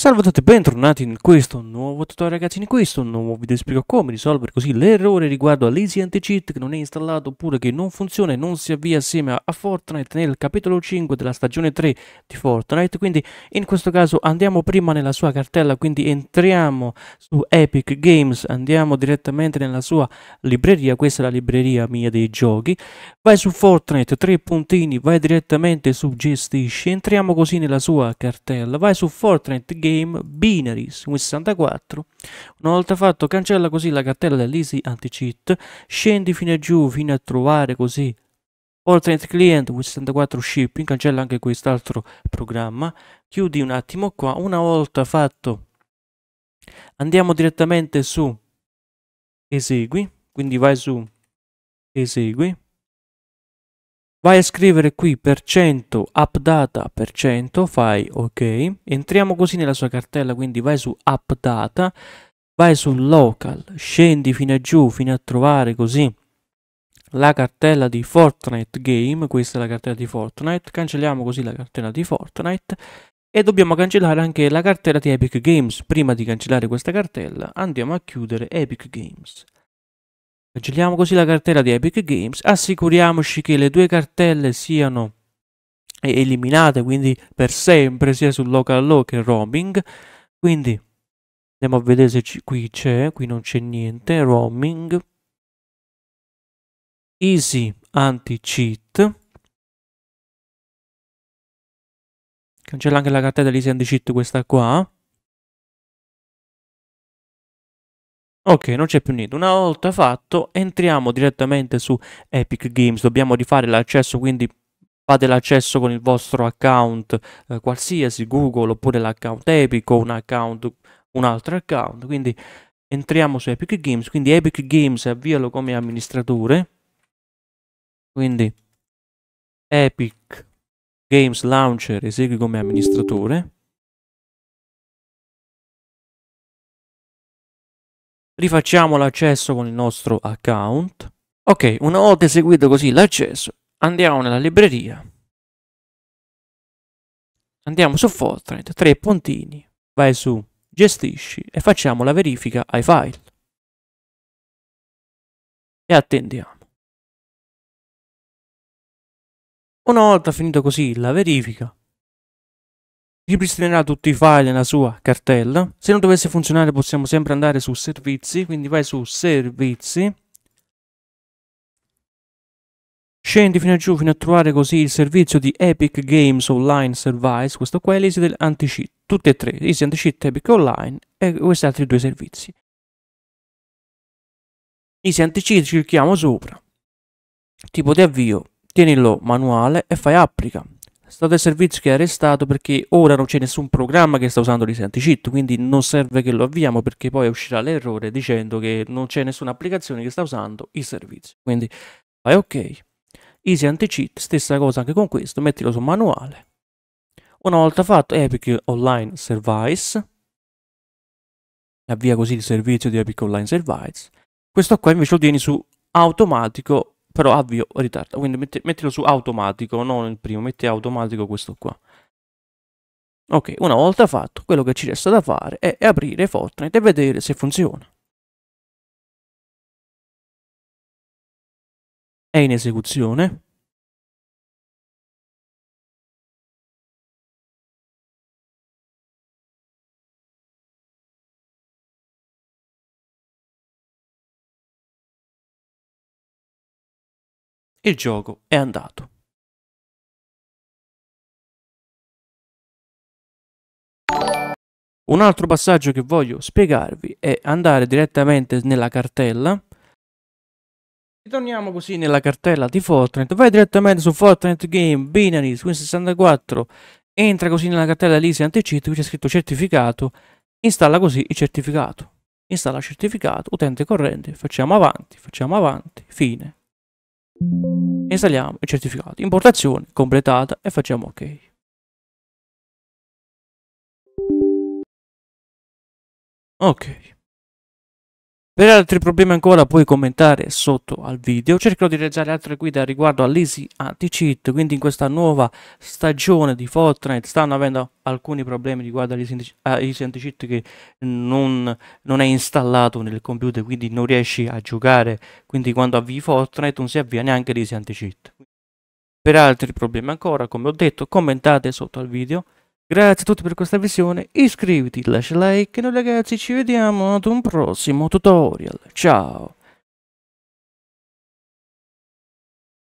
Salve a tutti e bentornati in questo nuovo tutorial ragazzi, in questo nuovo video spiego come risolvere così l'errore riguardo all'Easy Anti-Cheat che non è installato oppure che non funziona e non si avvia assieme a Fortnite nel capitolo 5 della stagione 3 di Fortnite, quindi in questo caso andiamo prima nella sua cartella, quindi entriamo su Epic Games, andiamo direttamente nella sua libreria, questa è la libreria mia dei giochi, vai su Fortnite, tre puntini, vai direttamente su Gestisci, entriamo così nella sua cartella, vai su Fortnite Games, game binary su 64. Una volta fatto cancella così la cartella dell'easy anti-cheat, scendi fino a giù fino a trovare così Alternate Client with 64 Shipping, cancella anche quest'altro programma, chiudi un attimo qua, una volta fatto andiamo direttamente su esegui, quindi vai su esegui, Vai a scrivere qui per 100 appdata per 100, fai ok, entriamo così nella sua cartella, quindi vai su appdata, vai su local, scendi fino a giù, fino a trovare così la cartella di Fortnite Game, questa è la cartella di Fortnite, cancelliamo così la cartella di Fortnite e dobbiamo cancellare anche la cartella di Epic Games, prima di cancellare questa cartella andiamo a chiudere Epic Games. Cancelliamo così la cartella di Epic Games, assicuriamoci che le due cartelle siano eliminate, quindi per sempre, sia sul local law che roaming. Quindi andiamo a vedere se qui c'è, qui non c'è niente, roaming. Easy anti-cheat. Cancella anche la cartella di Easy anti-cheat questa qua. Ok, non c'è più niente. Una volta fatto, entriamo direttamente su Epic Games. Dobbiamo rifare l'accesso, quindi fate l'accesso con il vostro account eh, qualsiasi, Google, oppure l'account Epic o un, account, un altro account. Quindi entriamo su Epic Games. Quindi Epic Games avvialo come amministratore. Quindi Epic Games Launcher esegui come amministratore. rifacciamo l'accesso con il nostro account. Ok, una volta eseguito così l'accesso, andiamo nella libreria, andiamo su Fortnite, tre puntini, vai su Gestisci e facciamo la verifica ai file. E attendiamo. Una volta finito così la verifica, ripristinerà tutti i file nella sua cartella. Se non dovesse funzionare possiamo sempre andare su servizi, quindi vai su servizi. Scendi fino a giù fino a trovare così il servizio di Epic Games Online Service, questo qua è l'Easy dell'Anticheat, tutti e tre, Easy Anticheat, Epic Online e questi altri due servizi. Easy Anticheat cerchiamo sopra, tipo di avvio, tienilo manuale e fai applica. Stato il servizio che è arrestato perché ora non c'è nessun programma che sta usando l'ISE anti-cheat, quindi non serve che lo avviamo perché poi uscirà l'errore dicendo che non c'è nessuna applicazione che sta usando il servizio. Quindi fai ok. Easy anti-cheat, stessa cosa anche con questo, mettilo su manuale. Una volta fatto Epic Online Service, avvia così il servizio di Epic Online Service. Questo qua invece lo tieni su automatico però avvio ritardo, quindi metti, mettilo su automatico, non il primo, metti automatico questo qua. Ok, una volta fatto, quello che ci resta da fare è aprire Fortnite e vedere se funziona. È in esecuzione. Il gioco è andato. Un altro passaggio che voglio spiegarvi è andare direttamente nella cartella. Ritorniamo così nella cartella di Fortnite. Vai direttamente su Fortnite Game, Binary, Win64. Entra così nella cartella Lisi Anticit, qui c'è scritto certificato. Installa così il certificato. Installa certificato, utente corrente, facciamo avanti, facciamo avanti, fine. Installiamo il certificato, importazione completata e facciamo ok. Ok. Per altri problemi ancora puoi commentare sotto al video, cercherò di realizzare altre guide riguardo all'Easy Anti-Cheat, quindi in questa nuova stagione di Fortnite stanno avendo alcuni problemi riguardo all'Easy Anti-Cheat che non, non, è installato nel computer, quindi non riesci a giocare, quindi quando avvii Fortnite non si avvia neanche l'Easy Anti-Cheat. Per altri problemi ancora, come ho detto, commentate sotto al video Grazie a tutti per questa visione, iscriviti, lascia like e noi ragazzi ci vediamo ad un prossimo tutorial. Ciao!